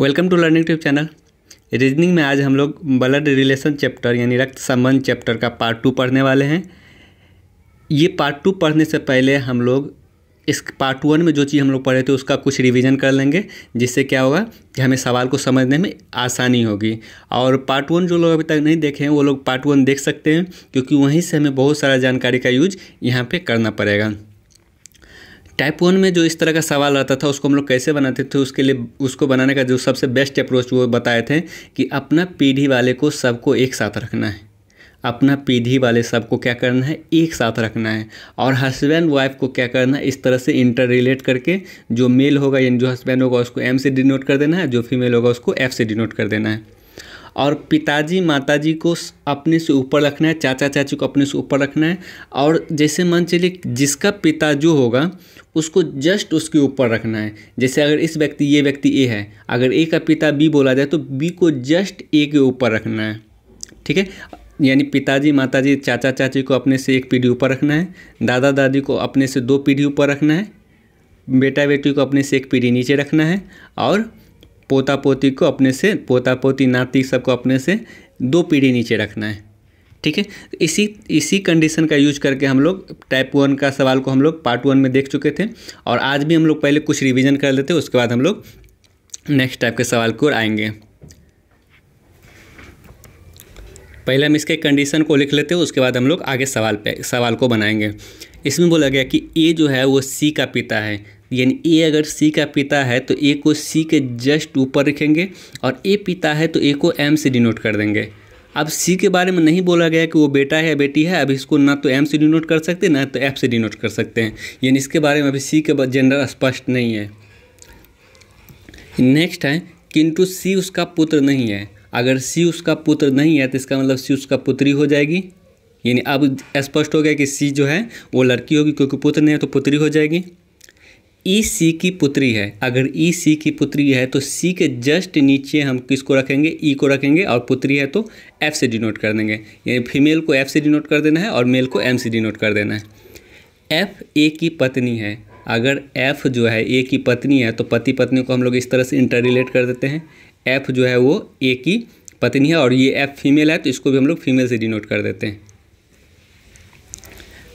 welcome to learning tube channel reasoning में आज हम लोग ब्लड रिलेशन चैप्टर यानी रक्त संबंध चैप्टर का पार्ट टू पढ़ने वाले हैं ये पार्ट टू पढ़ने से पहले हम लोग इस पार्ट वन में जो चीज़ हम लोग पढ़े थे उसका कुछ रिवीजन कर लेंगे जिससे क्या होगा कि हमें सवाल को समझने में आसानी होगी और पार्ट वन जो लोग अभी तक नहीं देखे हैं वो लोग पार्ट वन देख सकते हैं क्योंकि वहीं से हमें बहुत सारा जानकारी का यूज यहाँ पर करना पड़ेगा टाइप वन में जो इस तरह का सवाल आता था उसको हम लोग कैसे बनाते थे उसके लिए उसको बनाने का जो सबसे बेस्ट अप्रोच वो बताए थे कि अपना पीढ़ी वाले को सबको एक साथ रखना है अपना पीढ़ी वाले सबको क्या करना है एक साथ रखना है और हस्बैंड वाइफ को क्या करना है इस तरह से इंटर रिलेट करके जो मेल होगा यानी जो हस्बैंड होगा उसको एम से डिनोट कर देना है जो फीमेल होगा उसको एफ से डिनोट कर देना है और पिताजी माताजी को अपने से ऊपर रखना है चाचा चाची को अपने से ऊपर रखना है और जैसे मान चलिए जिसका पिता जो होगा उसको जस्ट उसके ऊपर रखना है जैसे अगर इस व्यक्ति ये व्यक्ति ए है अगर ए का पिता बी बोला जाए तो बी को जस्ट ए के ऊपर रखना है ठीक है यानी पिताजी माताजी चाचा चाची को अपने से एक पीढ़ी ऊपर रखना है दादा दादी को अपने से दो पीढ़ी ऊपर रखना है बेटा बेटी को अपने से एक पीढ़ी नीचे रखना है और पोता पोती को अपने से पोता पोती नाती सबको अपने से दो पीढ़ी नीचे रखना है ठीक है तो इसी इसी कंडीशन का यूज करके हम लोग टाइप वन का सवाल को हम लोग पार्ट वन में देख चुके थे और आज भी हम लोग पहले कुछ रिवीजन कर लेते हैं उसके बाद हम लोग नेक्स्ट टाइप के सवाल को आएंगे पहले हम इसके कंडीशन को लिख लेते हैं उसके बाद हम लोग आगे सवाल पे सवाल को बनाएंगे इसमें बोला गया कि ए जो है वो सी का पिता है यानी ए अगर सी का पिता है तो ए को सी के जस्ट ऊपर रखेंगे और ए पिता है तो ए को एम से डिनोट कर देंगे अब सी के बारे में नहीं बोला गया कि वो बेटा है या बेटी है अब इसको ना तो एम से डिनोट कर सकते ना तो एफ से डिनोट कर सकते हैं यानी इसके बारे में अभी सी के जेंडर स्पष्ट नहीं है नेक्स्ट है किंतु सी उसका पुत्र नहीं है अगर सी उसका पुत्र नहीं है तो इसका मतलब सी उसका पुत्री हो जाएगी यानी अब स्पष्ट हो गया कि सी जो है वो लड़की होगी क्योंकि पुत्र नहीं है तो पुत्री हो जाएगी ई सी की पुत्री है अगर ई सी की पुत्री है तो सी के जस्ट नीचे हम किसको रखेंगे ई e को रखेंगे और पुत्री है तो एफ से डिनोट कर देंगे यानी फीमेल को एफ से डिनोट कर देना है और मेल को एम से डिनोट कर देना है एफ ए की पत्नी है अगर एफ जो है ए की पत्नी है तो पति पत्नी को हम लोग इस तरह से इंटर रिलेट कर देते हैं एफ जो है वो ए की पत्नी है और ये एफ फीमेल है तो इसको भी हम लोग फीमेल से डिनोट कर देते हैं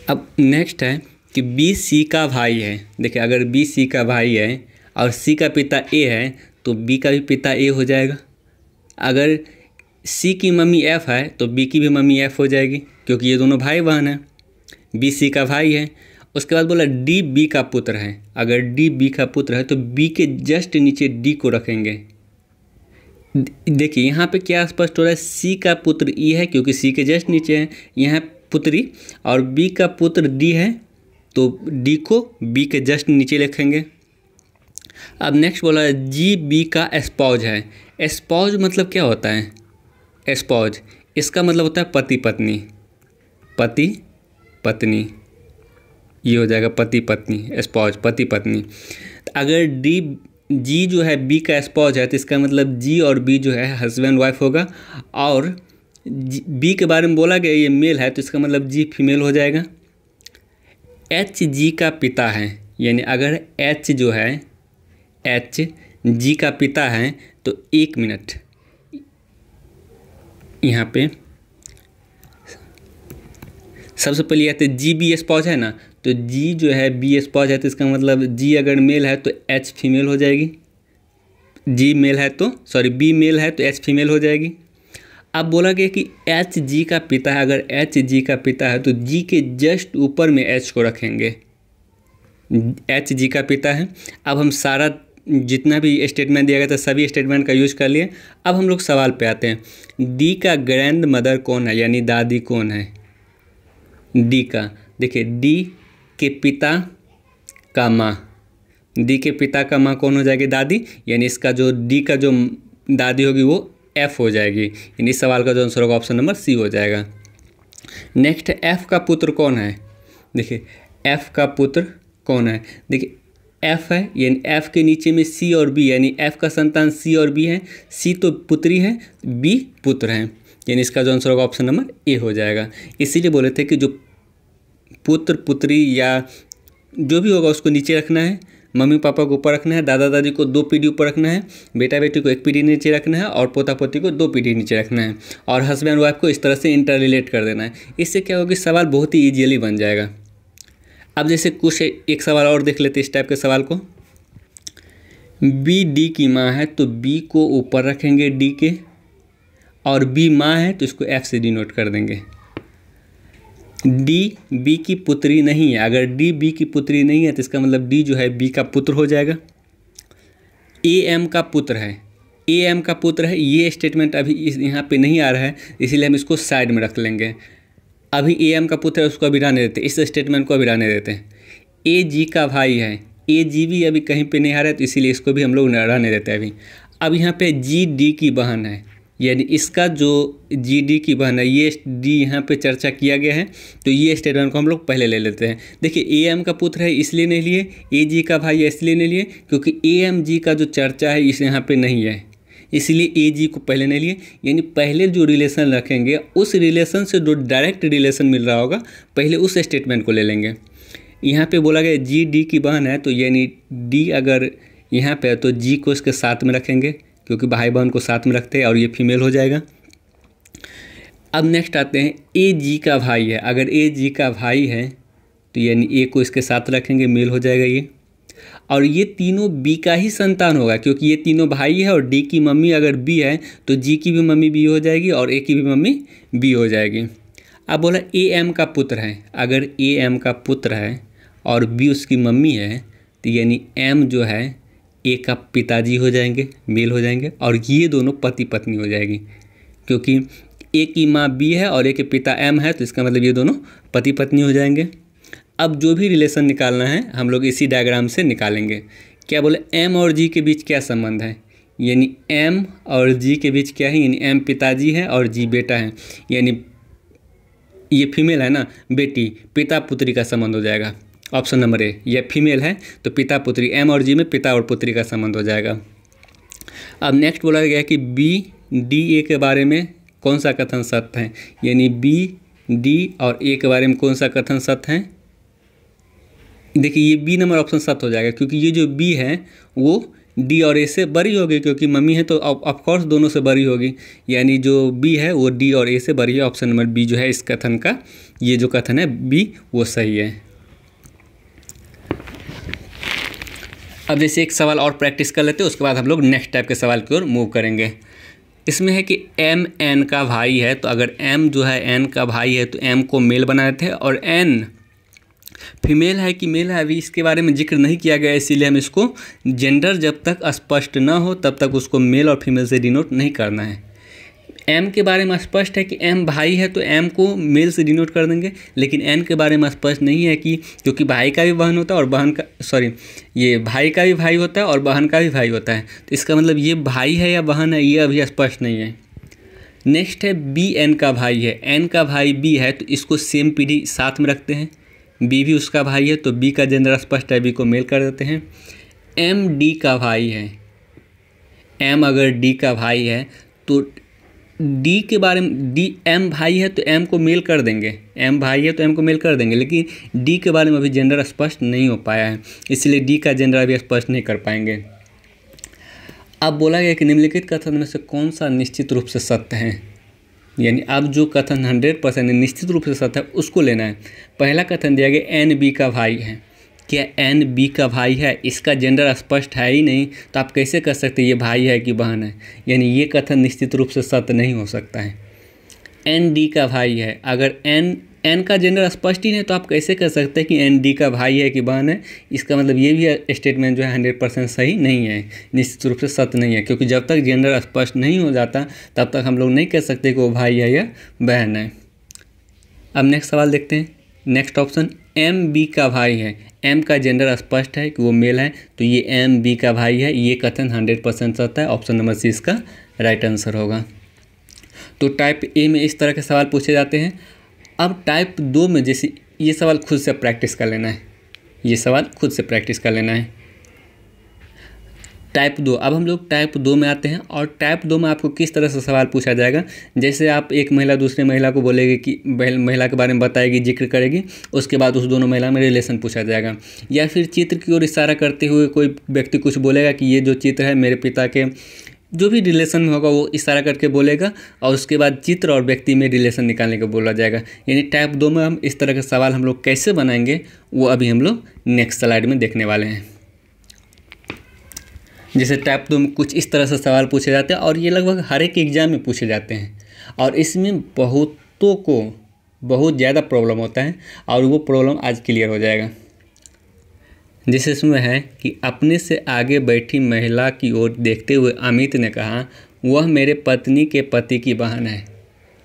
अब नेक्स्ट है कि बी सी का भाई है देखिए अगर बी सी का भाई है और सी का पिता ए है तो बी का भी पिता ए हो जाएगा अगर सी की मम्मी एफ़ है तो बी की भी मम्मी एफ़ हो जाएगी क्योंकि ये दोनों भाई बहन हैं बी सी का भाई है उसके बाद बोला डी बी का पुत्र है अगर डी बी का पुत्र है तो बी के जस्ट नीचे डी को रखेंगे देखिए यहाँ पे क्या स्पष्ट हो रहा है सी का पुत्र ई e है क्योंकि सी के जस्ट नीचे है यहाँ पुत्री और बी का पुत्र डी है तो डी को बी के जस्ट नीचे लिखेंगे अब नेक्स्ट बोला है जी बी का एस्पॉज है एस्पॉज मतलब क्या होता है एस्पॉज इसका मतलब होता है पति पत्नी पति पत्नी ये हो जाएगा पति पत्नी एस्पॉज पति पत्नी तो अगर डी जी जो है बी का एस्पॉज है तो इसका मतलब जी और बी जो है हस्बैंड वाइफ होगा और बी के बारे में बोला गया ये मेल है तो इसका मतलब जी फीमेल हो जाएगा एच जी का पिता है यानी अगर एच जो है एच जी का पिता है तो एक मिनट यहाँ पे सबसे पहले आते जी बी एस पॉज है ना तो जी जो है बी एस पॉज है तो इसका मतलब जी अगर मेल है तो एच फीमेल हो जाएगी जी मेल है तो सॉरी बी मेल है तो एच फीमेल हो जाएगी अब बोला गया कि एच जी का पिता है अगर एच जी का पिता है तो जी के जस्ट ऊपर में एच को रखेंगे एच जी का पिता है अब हम सारा जितना भी स्टेटमेंट दिया गया था सभी स्टेटमेंट का यूज कर लिए अब हम लोग सवाल पे आते हैं डी का ग्रैंड मदर कौन है यानी दादी कौन है डी का देखिए डी के पिता का माँ डी के पिता का माँ कौन हो जाएगी दादी यानी इसका जो डी का जो दादी होगी वो एफ हो जाएगी यानी इस सवाल का जो आंसर होगा ऑप्शन नंबर सी हो जाएगा नेक्स्ट एफ का पुत्र कौन है देखिए एफ का पुत्र कौन है देखिए एफ है यानी एफ के नीचे में सी और बी यानी एफ का संतान सी और बी है सी तो पुत्री है बी पुत्र है यानी इसका जो आंसर होगा ऑप्शन नंबर ए हो जाएगा इसीलिए बोले थे कि जो पुत्र पुत्री या जो भी होगा उसको नीचे रखना है मम्मी पापा को ऊपर रखना है दादा दादी को दो पीढ़ी ऊपर रखना है बेटा बेटी को एक पीढ़ी नीचे रखना है और पोता पोती को दो पीढ़ी नीचे रखना है और हस्बैंड वाइफ को इस तरह से इंटर रिलेट कर देना है इससे क्या होगा कि सवाल बहुत ही ईजीली बन जाएगा अब जैसे कुछ एक सवाल और देख लेते इस टाइप के सवाल को बी डी की माँ है तो बी को ऊपर रखेंगे डी के और बी माँ है तो इसको एफ से डिनोट कर देंगे डी बी की पुत्री नहीं है अगर डी बी की पुत्री नहीं है तो इसका मतलब डी जो है बी का पुत्र हो जाएगा ए एम का पुत्र है ए एम का पुत्र है ये स्टेटमेंट अभी इस यहाँ पे नहीं आ रहा है इसीलिए हम इसको साइड में रख लेंगे अभी ए एम का पुत्र है उसको अभी रहने देते इस स्टेटमेंट को अभी रहने देते हैं ए जी का भाई है ए जी भी अभी कहीं पे नहीं आ रहा है तो इसीलिए इसको भी हम लोग रहने देते हैं अभी अब यहाँ पे जी डी की बहन है यानी इसका जो जी डी की बहन है ये डी यहाँ पर चर्चा किया गया है तो ये स्टेटमेंट को हम लोग पहले ले लेते हैं देखिए ए एम का पुत्र है इसलिए नहीं लिए ए जी का भाई है इसलिए नहीं लिए क्योंकि ए एम जी का जो चर्चा है इस यहाँ पर नहीं है इसलिए ए जी को पहले नहीं लिए यानी पहले जो रिलेशन रखेंगे उस रिलेशन से जो डायरेक्ट रिलेशन मिल रहा होगा पहले उस स्टेटमेंट को ले लेंगे यहाँ पे बोला गया जी डी की बहन है तो यानी डी अगर यहाँ पे है तो जी को इसके साथ में रखेंगे क्योंकि भाई बहन को साथ में रखते हैं और ये फीमेल हो जाएगा अब नेक्स्ट आते हैं ए जी का भाई है अगर ए जी का भाई है तो यानी ए को इसके साथ रखेंगे मेल हो जाएगा ये और ये तीनों बी का ही संतान होगा क्योंकि ये तीनों भाई है और डी की मम्मी अगर बी है तो जी की भी मम्मी बी हो जाएगी और ए की भी मम्मी बी हो जाएगी अब बोला ए एम का पुत्र है अगर ए एम का पुत्र है और बी उसकी मम्मी है तो यानी एम जो है एक का पिताजी हो जाएंगे मेल हो जाएंगे और ये दोनों पति पत्नी हो जाएगी क्योंकि एक की माँ बी है और एक के पिता एम है तो इसका मतलब ये दोनों पति पत्नी हो जाएंगे अब जो भी रिलेशन निकालना है हम लोग इसी डायग्राम से निकालेंगे क्या बोले एम और जी के बीच क्या संबंध है यानी एम और जी के बीच क्या है यानी एम पिताजी है और जी बेटा है यानी ये फीमेल है ना बेटी पिता पुत्री का संबंध हो जाएगा ऑप्शन नंबर ए यह फीमेल है तो पिता पुत्री एम और जी में पिता और पुत्री का संबंध हो जाएगा अब नेक्स्ट बोला गया कि बी डी ए के बारे में कौन सा कथन सत्य है यानी बी डी और ए के बारे में कौन सा कथन सत्य है देखिए ये बी नंबर ऑप्शन सत्य हो जाएगा क्योंकि ये जो बी है वो डी और ए से बड़ी होगी क्योंकि मम्मी है तो ऑफकोर्स दोनों से बड़ी होगी यानी जो बी है वो डी और ए से बड़ी है ऑप्शन नंबर बी जो है इस कथन का ये जो कथन है बी वो सही है अब जैसे एक सवाल और प्रैक्टिस कर लेते हैं उसके बाद हम लोग नेक्स्ट टाइप के सवाल की ओर मूव करेंगे इसमें है कि एम एन का भाई है तो अगर एम जो है एन का भाई है तो एम को मेल बनाए थे और एन फीमेल है कि मेल है अभी इसके बारे में जिक्र नहीं किया गया इसीलिए हम इसको जेंडर जब तक स्पष्ट ना हो तब तक उसको मेल और फीमेल से डिनोट नहीं करना है एम के बारे में स्पष्ट है कि एम भाई है तो एम को मेल से डिनोट कर देंगे लेकिन एन के बारे में स्पष्ट नहीं है कि क्योंकि भाई का भी बहन होता है और बहन का सॉरी ये भाई का भी भाई होता है और बहन का भी भाई होता है तो इसका मतलब ये भाई है या बहन है ये अभी स्पष्ट नहीं है नेक्स्ट है बी एन का भाई है एन का भाई बी है तो इसको सेम पीढ़ी साथ में रखते हैं बी भी उसका भाई है तो बी का जेंडर स्पष्ट है बी को मेल कर देते हैं एम डी का भाई है एम अगर डी का भाई है तो डी के बारे में डी एम भाई है तो एम को मेल कर देंगे एम भाई है तो एम को मेल कर देंगे लेकिन डी के बारे में अभी जेंडर स्पष्ट नहीं हो पाया है इसलिए डी का जेंडर अभी स्पष्ट नहीं कर पाएंगे अब बोला गया कि निम्नलिखित कथन में से कौन सा निश्चित रूप से सत्य है यानी अब जो कथन हंड्रेड परसेंट निश्चित रूप से सत्य है उसको लेना है पहला कथन दिया गया एन बी का भाई है क्या एन बी का भाई है इसका जेंडर स्पष्ट है ही नहीं तो आप कैसे कह सकते ये भाई है कि बहन है यानी ये कथन निश्चित रूप से सत्य नहीं हो सकता है एन डी का भाई है अगर एन एन का जेंडर स्पष्ट ही नहीं तो आप कैसे कह सकते हैं कि एन डी का भाई है कि बहन है इसका मतलब ये भी स्टेटमेंट जो है हंड्रेड परसेंट सही नहीं है निश्चित रूप से सत्य नहीं है क्योंकि जब तक जेंडर स्पष्ट नहीं हो जाता तब तक हम लोग नहीं कह सकते कि वो भाई है या बहन है अब नेक्स्ट सवाल देखते हैं नेक्स्ट ऑप्शन एम बी का भाई है एम का जेंडर स्पष्ट है कि वो मेल है तो ये एम बी का भाई है ये कथन हंड्रेड परसेंट सत्य है ऑप्शन नंबर सी इसका राइट आंसर होगा तो टाइप ए में इस तरह के सवाल पूछे जाते हैं अब टाइप दो में जैसे ये सवाल खुद से प्रैक्टिस कर लेना है ये सवाल खुद से प्रैक्टिस कर लेना है टाइप दो अब हम लोग टाइप दो में आते हैं और टाइप दो में आपको किस तरह से सवाल पूछा जाएगा जैसे आप एक महिला दूसरे महिला को बोलेगी कि महिला के बारे में बताएगी जिक्र करेगी उसके बाद उस दोनों महिला में रिलेशन पूछा जाएगा या फिर चित्र की ओर इशारा करते हुए कोई व्यक्ति कुछ बोलेगा कि ये जो चित्र है मेरे पिता के जो भी रिलेशन में होगा वो इशारा करके बोलेगा और उसके बाद चित्र और व्यक्ति में रिलेशन निकालने को बोला जाएगा यानी टाइप दो में हम इस तरह के सवाल हम लोग कैसे बनाएंगे वो अभी हम लोग नेक्स्ट स्लाइड में देखने वाले हैं जैसे टाइप टू में कुछ इस तरह से सवाल पूछे जाते हैं और ये लगभग हर एक एग्ज़ाम में पूछे जाते हैं और इसमें बहुतों को बहुत ज़्यादा प्रॉब्लम होता है और वो प्रॉब्लम आज क्लियर हो जाएगा जिस इसमें है कि अपने से आगे बैठी महिला की ओर देखते हुए अमित ने कहा वह मेरे पत्नी के पति की बहन है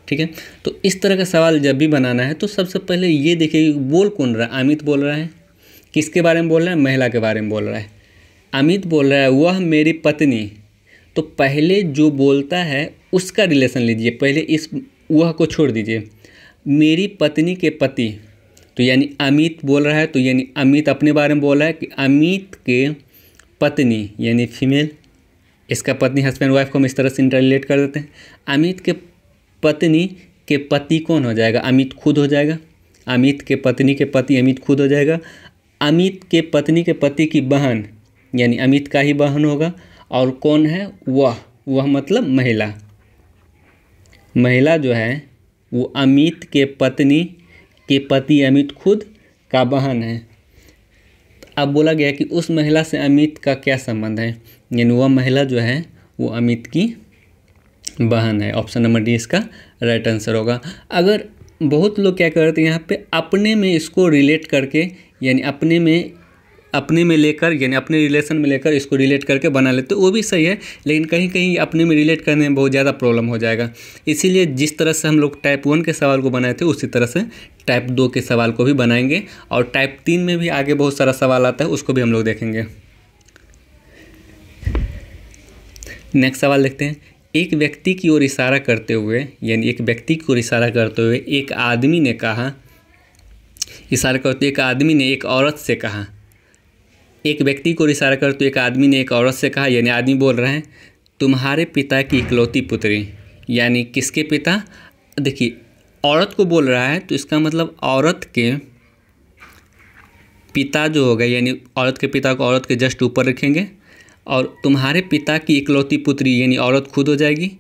ठीक है तो इस तरह का सवाल जब भी बनाना है तो सबसे पहले ये देखिए बोल कौन रहा है अमित बोल रहा है किसके बारे में बोल रहा है महिला के बारे में बोल रहा है अमित बोल रहा है वह मेरी पत्नी तो पहले जो बोलता है उसका रिलेशन लीजिए पहले इस वह को छोड़ दीजिए मेरी पत्नी के पति तो यानी अमित बोल रहा है तो यानी अमित अपने बारे में बोल रहा है कि अमित के पत्नी यानी फीमेल इसका पत्नी हस्बैंड वाइफ को हम इस तरह से इंटरलेट कर देते हैं अमित के पत्नी के पति कौन हो जाएगा अमित खुद हो जाएगा अमित के पत्नी के पति अमित खुद हो जाएगा अमित के पत्नी के पति की बहन यानी अमित का ही बहन होगा और कौन है वह वह मतलब महिला महिला जो है वो अमित के पत्नी के पति अमित खुद का बहन है अब बोला गया कि उस महिला से अमित का क्या संबंध है यानी वह महिला जो है वो अमित की बहन है ऑप्शन नंबर डी इसका राइट आंसर होगा अगर बहुत लोग क्या करते हैं यहाँ पे अपने में इसको रिलेट करके यानी अपने में अपने में लेकर यानी अपने रिलेशन में लेकर इसको रिलेट करके बना लेते तो वो भी सही है लेकिन कहीं कहीं अपने में रिलेट करने में बहुत ज़्यादा प्रॉब्लम हो जाएगा इसीलिए जिस तरह से हम लोग टाइप वन के सवाल को बनाए थे उसी तरह से टाइप दो के सवाल को भी बनाएंगे और टाइप तीन में भी आगे बहुत सारा सवाल आता है उसको भी हम लोग देखेंगे नेक्स्ट सवाल देखते हैं एक व्यक्ति की ओर इशारा करते हुए यानी एक व्यक्ति की ओर इशारा करते हुए एक आदमी ने कहा इशारा करते एक आदमी ने एक औरत से कहा एक व्यक्ति को इशारा कर तो एक आदमी ने एक औरत से कहा यानी आदमी बोल रहे हैं तुम्हारे पिता की इकलौती पुत्री यानी किसके पिता देखिए औरत को बोल रहा है तो इसका मतलब औरत के पिता जो होगा यानी औरत के पिता को औरत के जस्ट ऊपर रखेंगे और तुम्हारे पिता की इकलौती पुत्री यानी औरत खुद हो जाएगी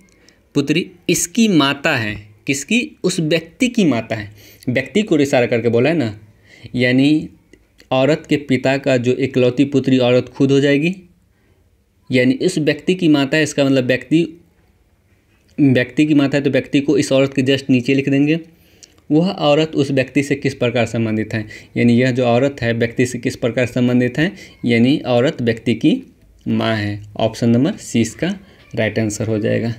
पुत्री इसकी माता है किसकी उस व्यक्ति की माता है व्यक्ति को इशारा करके बोला है ना यानी औरत के पिता का जो इकलौती पुत्री औरत खुद हो जाएगी यानी इस व्यक्ति की माता है इसका मतलब व्यक्ति व्यक्ति की माता है तो व्यक्ति को इस औरत के जस्ट नीचे लिख देंगे वह औरत उस व्यक्ति से किस प्रकार संबंधित है यानी यह जो औरत है व्यक्ति से किस प्रकार संबंधित है यानी औरत व्यक्ति की माँ है ऑप्शन नंबर सी इसका राइट आंसर हो जाएगा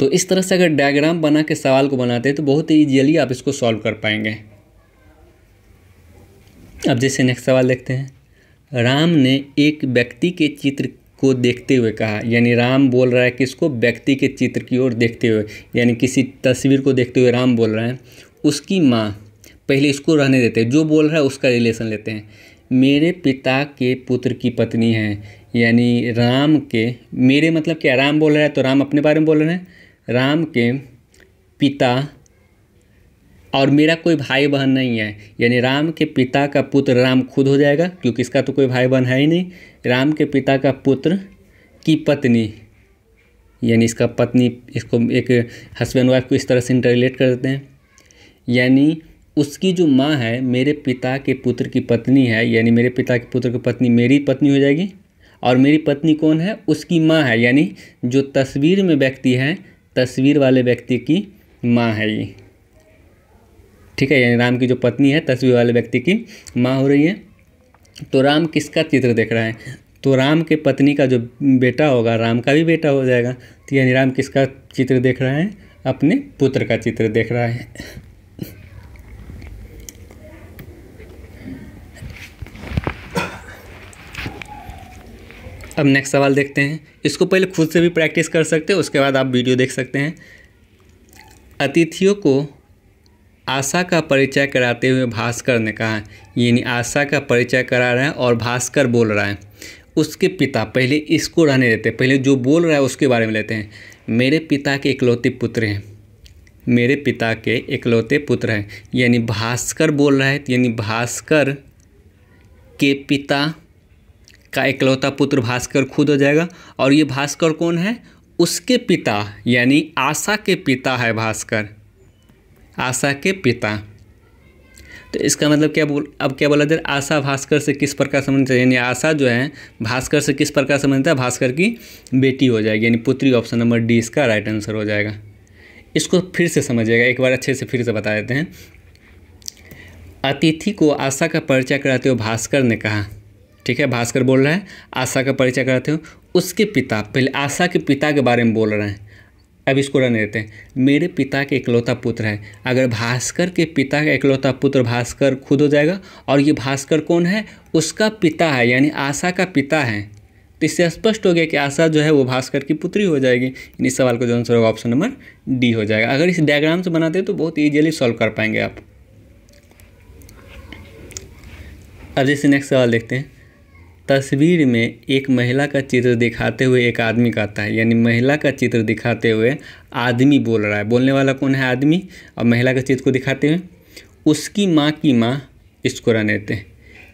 तो इस तरह से अगर डायग्राम बना के सवाल को बनाते हैं तो बहुत ही ईजिली आप इसको सॉल्व कर पाएंगे अब जैसे नेक्स्ट सवाल देखते हैं राम ने एक व्यक्ति के चित्र को देखते हुए कहा यानी राम बोल रहा है किसको व्यक्ति के चित्र की ओर देखते हुए यानी किसी तस्वीर को देखते हुए राम बोल रहे हैं उसकी माँ पहले इसको रहने देते हैं जो बोल रहा है उसका रिलेशन लेते हैं मेरे पिता के पुत्र की पत्नी है यानी राम के मेरे मतलब क्या राम बोल रहा है तो राम अपने बारे में बोल रहे हैं राम के पिता और मेरा कोई भाई बहन नहीं है यानी राम के पिता का पुत्र राम खुद हो जाएगा क्योंकि इसका तो कोई भाई बहन है ही नहीं राम के पिता का पुत्र की पत्नी यानी इसका पत्नी इसको एक हस्बैंड वाइफ को इस तरह से इंटरलेट कर देते हैं यानी उसकी जो माँ है मेरे पिता के पुत्र की पत्नी है यानी मेरे पिता के पुत्र की पत्नी मेरी पत्नी हो जाएगी और मेरी पत्नी कौन है उसकी माँ है यानी जो तस्वीर में व्यक्ति है तस्वीर वाले व्यक्ति की माँ है ये ठीक है यानी राम की जो पत्नी है तस्वीर वाले व्यक्ति की माँ हो रही है तो राम किसका चित्र देख रहा है तो राम के पत्नी का जो बेटा होगा राम का भी बेटा हो जाएगा तो यानी राम किसका चित्र देख रहा है अपने पुत्र का चित्र देख रहा है अब नेक्स्ट सवाल देखते हैं इसको पहले खुद से भी प्रैक्टिस कर सकते हैं उसके बाद आप वीडियो देख सकते हैं अतिथियों को आशा का परिचय कराते हुए भास्कर ने कहा यानी आशा का परिचय करा रहे हैं और भास्कर बोल रहा है उसके पिता पहले इसको रहने देते हैं पहले जो बोल रहा है उसके बारे में लेते हैं मेरे पिता के इकलौते पुत्र हैं मेरे पिता के इकलौते पुत्र हैं यानी भास्कर बोल रहा है यानी भास्कर के पिता का इकलौता पुत्र भास्कर खुद हो जाएगा और ये भास्कर कौन है उसके पिता यानी आशा के पिता है भास्कर आशा के पिता तो इसका मतलब क्या बोल अब क्या बोला जाए आशा भास्कर से किस प्रकार संबंधित है यानी आशा जो है भास्कर से किस प्रकार संबंधित है भास्कर की बेटी हो जाएगी यानी पुत्री ऑप्शन नंबर डी इसका राइट आंसर हो जाएगा इसको फिर से समझिएगा एक बार अच्छे से फिर से बता देते हैं अतिथि को आशा का परिचय कराते हुए भास्कर ने कहा ठीक है भास्कर बोल रहे हैं आशा का परिचय कराते हो उसके पिता पहले आशा के पिता के बारे में बोल रहे हैं अब इसको रहने देते हैं मेरे पिता के इकलौता पुत्र है अगर भास्कर के पिता का इकलौता पुत्र भास्कर खुद हो जाएगा और ये भास्कर कौन है उसका पिता है यानी आशा का पिता है तो इससे स्पष्ट हो गया कि आशा जो है वो भास्कर की पुत्री हो जाएगी इस सवाल का जो आंसर होगा ऑप्शन नंबर डी हो जाएगा अगर इस डायग्राम से बनाते हैं तो बहुत ईजिली सॉल्व कर पाएंगे आप अब जैसे नेक्स्ट सवाल देखते हैं तस्वीर में एक महिला का चित्र दिखाते हुए एक आदमी कहता है यानी महिला का चित्र दिखाते हुए आदमी बोल रहा है बोलने वाला कौन है आदमी और महिला का चित्र को दिखाते हुए उसकी माँ की माँ इसको रहने देते हैं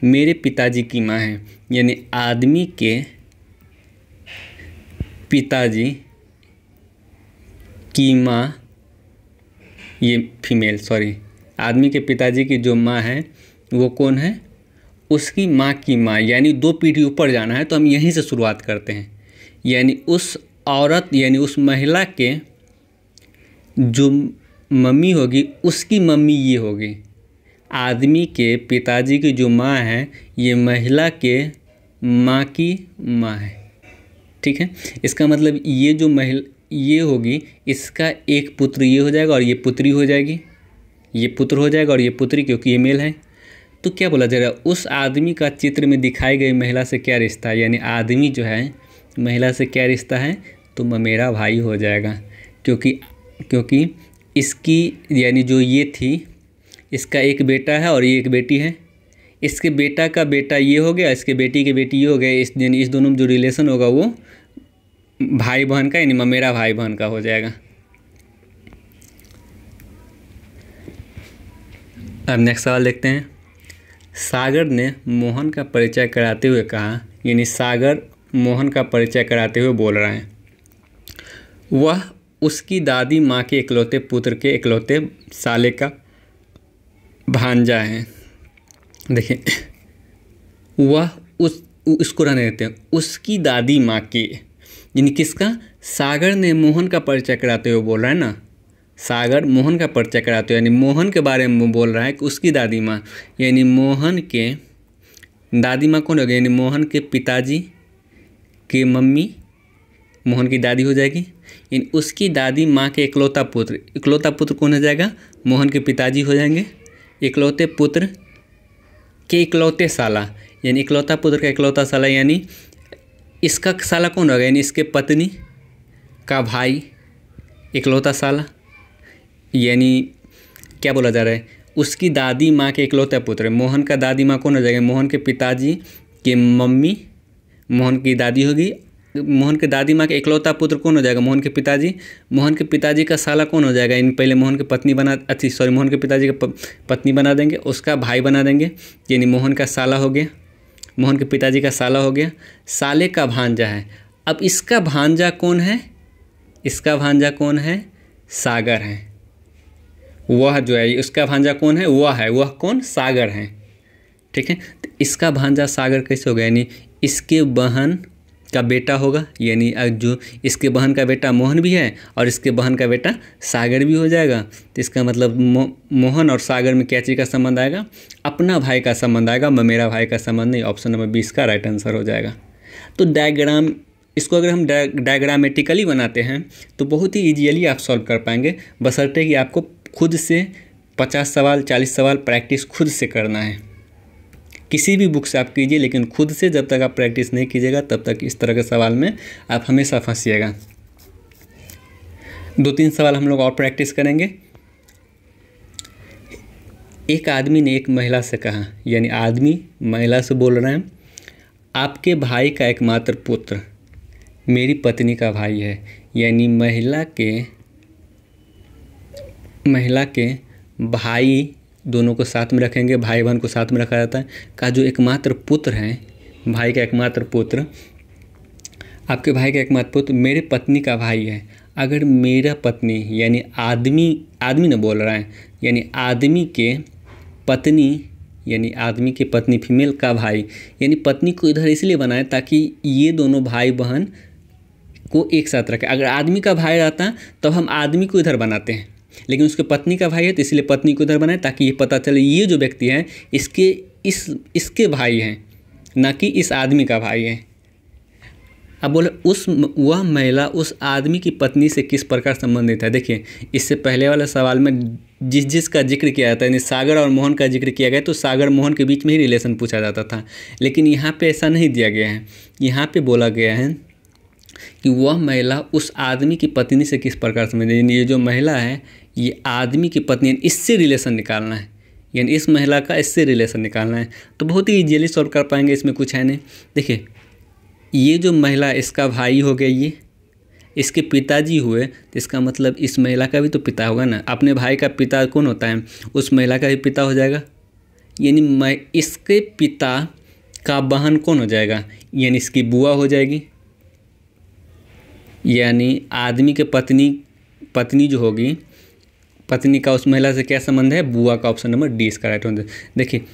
मेरे पिताजी की माँ है यानी आदमी के पिताजी की माँ ये फीमेल सॉरी आदमी के पिताजी की जो माँ है वो कौन है उसकी माँ की माँ यानी दो पीढ़ी ऊपर जाना है तो हम यहीं से शुरुआत करते हैं यानी उस औरत यानी उस महिला के जो मम्मी होगी उसकी मम्मी ये होगी आदमी के पिताजी की जो माँ है ये महिला के माँ की माँ है ठीक है इसका मतलब ये जो महिला ये होगी इसका एक पुत्र ये हो जाएगा और ये पुत्री हो जाएगी ये पुत्र हो जाएगा और ये पुत्री क्योंकि ये मेल है तो क्या बोला जा रहा है उस आदमी का चित्र में दिखाई गई महिला से क्या रिश्ता है यानी आदमी जो है महिला से क्या रिश्ता है तो मेरा भाई हो जाएगा क्योंकि क्योंकि इसकी यानी जो ये थी इसका एक बेटा है और ये एक बेटी है इसके बेटा का बेटा ये हो गया इसके बेटी के बेटी ये हो गया इस यानी इस दोनों में जो रिलेशन होगा वो भाई बहन का यानी मेरा भाई बहन का हो जाएगा अब नेक्स्ट सवाल देखते हैं सागर ने मोहन का परिचय कराते हुए कहा यानी सागर मोहन का परिचय कराते हुए बोल रहे हैं वह उसकी दादी माँ के इकलौते पुत्र के इकलौते साले का भांजा है देखिए वह उस उसको रहने देते हैं उसकी दादी माँ के यानी किसका सागर ने मोहन का परिचय कराते हुए बोल रहा है ना सागर मोहन का परिचय कराते हो यानी मोहन के बारे में बोल रहा है कि उसकी दादी माँ यानी मोहन के दादी माँ कौन होगी यानी मोहन के पिताजी के मम्मी मोहन की दादी हो जाएगी इन उसकी दादी माँ के इकलौता पुत्र इकलौता पुत्र कौन हो जाएगा मोहन के पिताजी हो जाएंगे इकलौते पुत्र के इकलौते साला यानी इकलौता पुत्र का इकलौता साला यानी इसका साला कौन होगा यानी इसके पत्नी का भाई इकलौता साला यानी क्या बोला जा रहा है उसकी दादी माँ के इकलौता पुत्र है मोहन का दादी माँ कौन हो जाएगा मोहन के पिताजी के मम्मी मोहन की दादी होगी मोहन के दादी माँ के इकलौता पुत्र कौन हो जाएगा मोहन के पिताजी मोहन के पिताजी का साला कौन हो जाएगा इन पहले मोहन की पत्नी बना अच्छी सॉरी मोहन के पिताजी का पत्नी बना देंगे उसका भाई बना देंगे यानी मोहन का साला हो गया मोहन के पिताजी का साला हो गया साले का भांजा है अब इसका भांजा कौन है इसका भांजा कौन है सागर है वह जो है उसका भांजा कौन है वह है वह कौन सागर है ठीक है तो इसका भांजा सागर कैसे होगा यानी इसके बहन का बेटा होगा यानी जो इसके बहन का बेटा मोहन भी है और इसके बहन का बेटा सागर भी हो जाएगा तो इसका मतलब मो, मोहन और सागर में क्या चीज़ का संबंध आएगा अपना भाई का संबंध आएगा मेरा भाई का संबंध नहीं ऑप्शन नंबर बीस का राइट आंसर हो जाएगा तो डायग्राम इसको अगर हम डायग्रामेटिकली बनाते हैं तो बहुत ही ईजीली आप सॉल्व कर पाएंगे बसरते कि आपको खुद से पचास सवाल चालीस सवाल प्रैक्टिस खुद से करना है किसी भी बुक से आप कीजिए लेकिन खुद से जब तक आप प्रैक्टिस नहीं कीजिएगा तब तक इस तरह के सवाल में आप हमेशा फंसीएगा दो तीन सवाल हम लोग और प्रैक्टिस करेंगे एक आदमी ने एक महिला से कहा यानी आदमी महिला से बोल रहे हैं आपके भाई का एकमात्र पुत्र मेरी पत्नी का भाई है यानी महिला के महिला के भाई दोनों को साथ में रखेंगे भाई बहन को साथ में रखा जाता है का जो एकमात्र पुत्र हैं भाई का एकमात्र पुत्र आपके भाई का एकमात्र पुत्र मेरे पत्नी का भाई है अगर मेरा पत्नी यानी आदमी आदमी ने बोल रहा है यानी आदमी के पत्नी यानी आदमी के पत्नी फीमेल का भाई यानी पत्नी को इधर इसलिए बनाए ताकि ये दोनों भाई बहन को एक साथ रखें अगर आदमी का भाई रहता तब तो हम आदमी को इधर बनाते हैं लेकिन उसके पत्नी का भाई है तो इसलिए पत्नी को उधर बनाए ताकि ये पता चले ये जो व्यक्ति है इसके इस इसके भाई हैं ना कि इस आदमी का भाई है अब बोले उस वह महिला उस आदमी की पत्नी से किस प्रकार संबंधित है देखिए इससे पहले वाले सवाल में जिस जिस का जिक्र किया जाता है यानी सागर और मोहन का जिक्र किया गया तो सागर मोहन के बीच में ही रिलेशन पूछा जाता था लेकिन यहाँ पे ऐसा नहीं दिया गया है यहाँ पे बोला गया है कि वह महिला उस आदमी की पत्नी से किस प्रकार संबंधित यानी ये जो महिला है ये आदमी की पत्नी इससे रिलेशन निकालना है यानी इस महिला का इससे रिलेशन निकालना है तो बहुत ही ईजिली सॉल्व कर पाएंगे इसमें कुछ है नहीं देखिए ये जो महिला इसका भाई हो गया ये इसके पिताजी हुए तो इसका मतलब इस महिला का भी तो पिता होगा ना अपने भाई का पिता कौन होता है उस महिला का भी पिता हो जाएगा यानी मैं इसके पिता का बहन कौन हो जाएगा यानी इसकी बुआ हो जाएगी यानी आदमी के पत्नी पत्नी जो होगी पत्नी का उस महिला से क्या संबंध है बुआ का ऑप्शन नंबर डी इसका राइट आंसर देखिए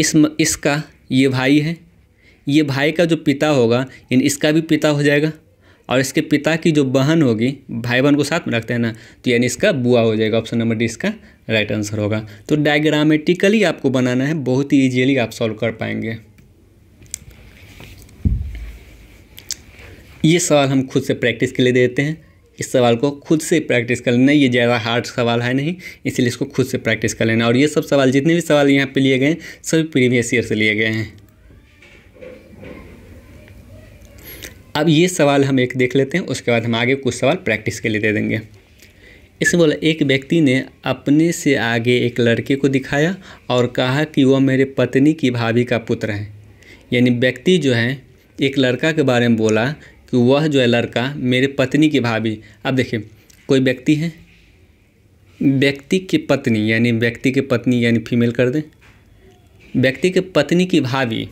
इस इसका ये भाई है ये भाई का जो पिता होगा यानी इसका भी पिता हो जाएगा और इसके पिता की जो बहन होगी भाई बहन को साथ में रखते हैं ना तो यानी इसका बुआ हो जाएगा ऑप्शन नंबर डी इसका राइट आंसर होगा तो डायग्रामेटिकली आपको बनाना है बहुत ही ईजीली आप सॉल्व कर पाएंगे ये सवाल हम खुद से प्रैक्टिस के लिए देते हैं इस सवाल को खुद से प्रैक्टिस कर लेना ये ज़्यादा हार्ड सवाल है नहीं इसलिए इसको खुद से प्रैक्टिस कर लेना और ये सब सवाल जितने भी सवाल यहाँ पे लिए गए हैं सभी प्रीवियस ईयर से लिए गए हैं अब ये सवाल हम एक देख लेते हैं उसके बाद हम आगे कुछ सवाल प्रैक्टिस के लिए दे देंगे इसमें बोला एक व्यक्ति ने अपने से आगे एक लड़के को दिखाया और कहा कि वह मेरे पत्नी की भाभी का पुत्र है यानी व्यक्ति जो है एक लड़का के बारे में बोला कि वह जो है लड़का मेरे पत्नी की भाभी अब देखिए कोई व्यक्ति है व्यक्ति की पत्नी यानी व्यक्ति की पत्नी यानी फीमेल कर दें व्यक्ति के पत्नी की भाभी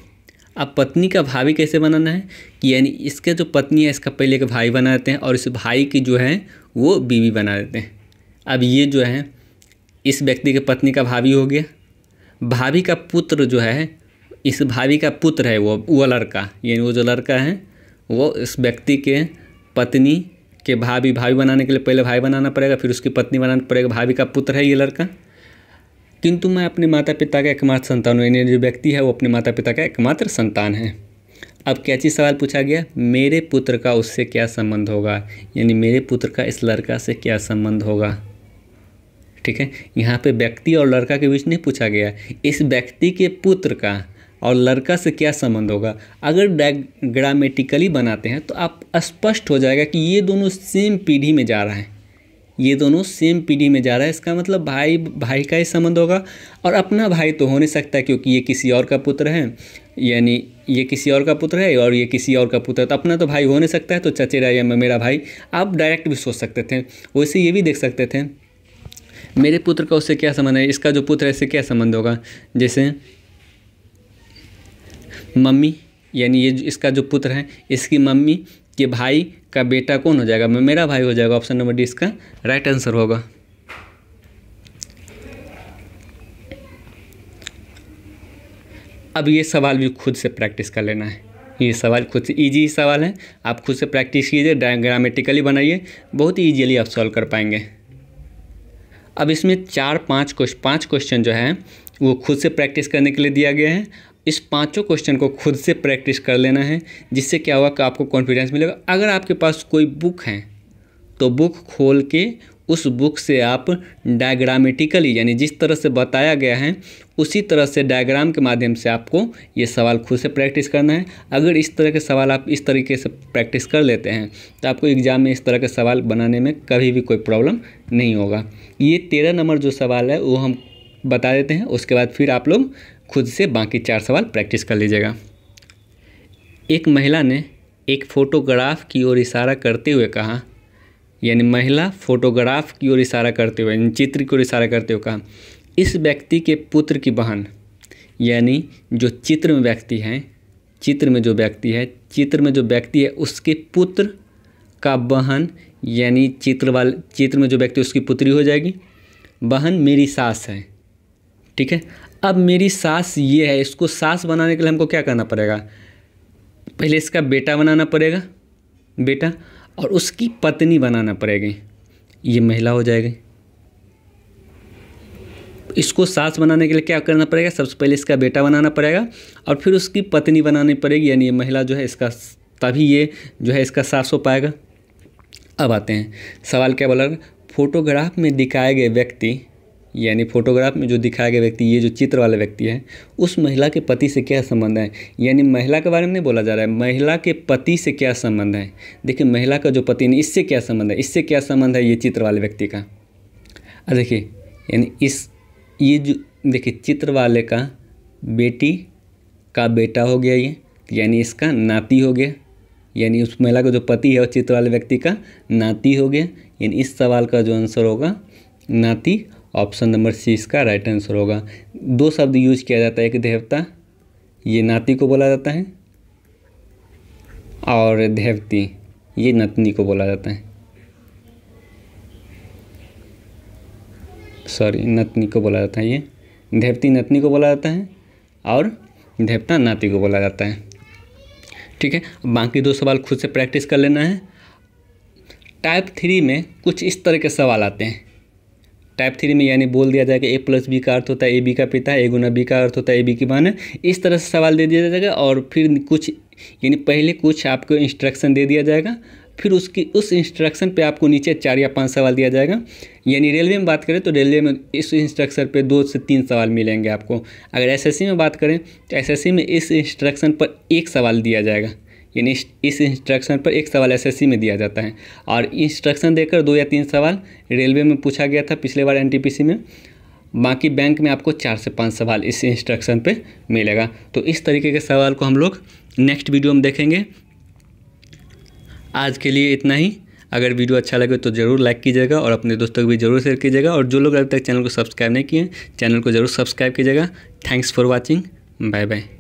अब पत्नी का भाभी कैसे बनाना है कि यानी इसके जो पत्नी है इसका पहले एक भाई बना देते हैं और इस भाई की जो है वो बीवी बना देते हैं अब ये जो है इस व्यक्ति के पत्नी का भाभी हो गया भाभी का पुत्र जो है इस भाभी का पुत्र है वो वो लड़का यानी वो जो लड़का है वो इस व्यक्ति के पत्नी के भाभी भाभी बनाने के लिए पहले भाई बनाना पड़ेगा फिर उसकी पत्नी बनाना पड़ेगा भाभी का पुत्र है ये लड़का किंतु मैं अपने माता पिता का एकमात्र संतान हूँ यानी जो व्यक्ति है वो अपने माता पिता का एकमात्र संतान है अब क्या चीज सवाल पूछा गया मेरे पुत्र का उससे क्या संबंध होगा यानी मेरे पुत्र का इस लड़का से क्या संबंध होगा ठीक है यहाँ पे व्यक्ति और लड़का के बीच नहीं पूछा गया इस व्यक्ति के पुत्र का और लड़का से क्या संबंध होगा अगर डायग्रामेटिकली बनाते हैं तो आप स्पष्ट हो जाएगा कि ये दोनों सेम पीढ़ी में जा रहे हैं ये दोनों सेम पीढ़ी में जा रहा है इसका मतलब भाई भाई का ही संबंध होगा और अपना भाई तो हो नहीं सकता है क्योंकि ये किसी और का पुत्र है यानी ये किसी और का पुत्र है और ये किसी और का पुत्र है तो अपना तो भाई हो नहीं सकता है तो चचेरा या मेरा भाई आप डायरेक्ट भी सोच सकते थे वैसे ये भी देख सकते थे मेरे पुत्र का उससे क्या संबंध है इसका जो पुत्र है इससे क्या संबंध होगा जैसे मम्मी यानी ये इसका जो पुत्र है इसकी मम्मी के भाई का बेटा कौन हो जाएगा मेरा भाई हो जाएगा ऑप्शन नंबर डी इसका राइट आंसर होगा अब ये सवाल भी खुद से प्रैक्टिस कर लेना है ये सवाल खुद से ईजी सवाल है आप खुद से प्रैक्टिस कीजिए ग्रामेटिकली बनाइए बहुत ही ईजीली आप सॉल्व कर पाएंगे अब इसमें चार पाँच क्वेश्चन पाँच क्वेश्चन जो है वो खुद से प्रैक्टिस करने के लिए दिया गया है इस पांचों क्वेश्चन को खुद से प्रैक्टिस कर लेना है जिससे क्या होगा कि आपको कॉन्फिडेंस मिलेगा अगर आपके पास कोई बुक है तो बुक खोल के उस बुक से आप डायग्रामेटिकली यानी जिस तरह से बताया गया है उसी तरह से डायग्राम के माध्यम से आपको ये सवाल खुद से प्रैक्टिस करना है अगर इस तरह के सवाल आप इस तरीके से प्रैक्टिस कर लेते हैं तो आपको एग्ज़ाम में इस तरह के सवाल बनाने में कभी भी कोई प्रॉब्लम नहीं होगा ये तेरह नंबर जो सवाल है वो हम बता देते हैं उसके बाद फिर आप लोग खुद से बाकी चार सवाल प्रैक्टिस कर लीजिएगा एक महिला ने एक फ़ोटोग्राफ की ओर इशारा करते हुए कहा यानी महिला फ़ोटोग्राफ की ओर इशारा करते हुए यानी चित्र की ओर इशारा करते हुए कहा इस व्यक्ति के पुत्र की बहन यानी जो चित्र में व्यक्ति हैं चित्र में जो व्यक्ति है चित्र में जो व्यक्ति है उसके पुत्र का बहन यानी चित्र वाले चित्र में जो व्यक्ति उसकी पुत्री हो जाएगी बहन मेरी सास है ठीक है अब मेरी सास ये है इसको सास बनाने के लिए हमको क्या करना पड़ेगा पहले इसका बेटा बनाना पड़ेगा बेटा और उसकी पत्नी बनाना पड़ेगी ये महिला हो जाएगी इसको सास बनाने के लिए क्या करना पड़ेगा सबसे पहले इसका बेटा बनाना पड़ेगा और फिर उसकी पत्नी बनानी पड़ेगी यानी ये महिला जो है इसका तभी ये जो है इसका सास हो पाएगा अब आते हैं सवाल क्या बोला फोटोग्राफ में दिखाए गए व्यक्ति यानी फोटोग्राफ में जो दिखाया गया व्यक्ति ये जो चित्र वाला व्यक्ति है उस महिला के पति से क्या संबंध है यानी महिला के बारे में नहीं बोला जा रहा है महिला के पति से क्या संबंध है देखिए महिला का जो पति नहीं इससे क्या संबंध है इससे क्या संबंध है ये चित्र वाले व्यक्ति का और देखिए यानी इस ये जो देखिए चित्र वाले का बेटी का बेटा हो गया ये यानी इसका नाती हो गया यानी उस महिला का जो पति है वो चित्र वाले व्यक्ति का नाती हो गया यानी इस सवाल का जो आंसर होगा नाती ऑप्शन नंबर सी इसका राइट आंसर होगा दो शब्द यूज किया जाता है एक देवता ये नाती को बोला जाता है और देवती ये नतनी को बोला जाता है सॉरी नतनी को बोला जाता है ये देवती नतनी को बोला जाता है और देवता नाती को बोला जाता है ठीक है बाकी दो सवाल खुद से प्रैक्टिस कर लेना है टाइप थ्री में कुछ इस तरह के सवाल आते हैं टाइप थ्री में यानी बोल दिया जाएगा ए प्लस बी का अर्थ होता है ए बी का पिता ए गुना बी का अर्थ होता है ए बी की बहन इस तरह से सवाल दे दिया जाएगा और फिर कुछ यानी पहले कुछ आपको इंस्ट्रक्शन दे दिया जाएगा फिर उसकी उस इंस्ट्रक्शन पे आपको नीचे चार या पांच सवाल दिया जाएगा यानी रेलवे में बात करें तो रेलवे में इस इंस्ट्रक्शन पे दो से तीन सवाल मिलेंगे आपको अगर एसएससी में बात करें तो एसएससी में इस इंस्ट्रक्शन पर एक सवाल दिया जाएगा यानी इस इंस्ट्रक्शन पर एक सवाल एसएससी में दिया जाता है और इंस्ट्रक्शन देकर दो या तीन सवाल रेलवे में पूछा गया था पिछले बार एनटीपीसी में बाकी बैंक में आपको चार से पाँच सवाल इस इंस्ट्रक्शन पे मिलेगा तो इस तरीके के सवाल को हम लोग नेक्स्ट वीडियो में देखेंगे आज के लिए इतना ही अगर वीडियो अच्छा लगे तो ज़रूर लाइक कीजिएगा और अपने दोस्तों को भी जरूर शेयर कीजिएगा और जो लोग अभी तक चैनल को सब्सक्राइब नहीं किए चैनल को जरूर सब्सक्राइब कीजिएगा thanks for watching bye bye